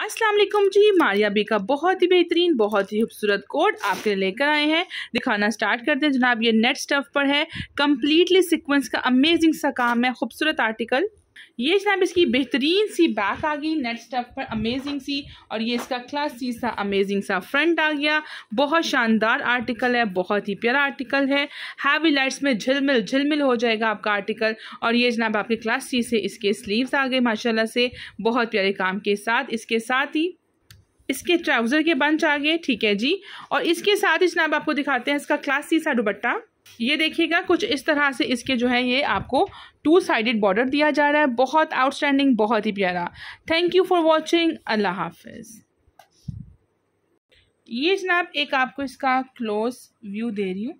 वालेकुम जी मारिया बी का बहुत ही बेहतरीन बहुत ही खूबसूरत कोड आपके लिए लेकर आए हैं दिखाना स्टार्ट करते हैं जनाब ये नेट स्टफ पर है कम्प्लीटली सिक्वेंस का अमेजिंग सा काम है खूबसूरत आर्टिकल ये जनाब इसकी बेहतरीन सी बैक आ गई नेट स्टफ पर अमेजिंग सी और ये इसका क्लासी सा अमेजिंग सा फ्रंट आ गया बहुत शानदार आर्टिकल है बहुत ही प्यारा आर्टिकल है हैवी लाइट्स में झिलमिल झिलमिल हो जाएगा आपका आर्टिकल और ये जनाब आपके क्लासी से इसके स्लीव्स आ गए माशाल्लाह से बहुत प्यारे काम के साथ इसके साथ ही इसके ट्राउज़र के बंच आ गए ठीक है जी और इसके साथ ही जनाब आपको दिखाते हैं इसका क्लासी सा दुपट्टा ये देखिएगा कुछ इस तरह से इसके जो है ये आपको टू साइडेड बॉर्डर दिया जा रहा है बहुत आउटस्टैंडिंग बहुत ही प्यारा थैंक यू फॉर वॉचिंग अल्लाह हाफिज़ ये जनाब एक आपको इसका क्लोज व्यू दे रही हूँ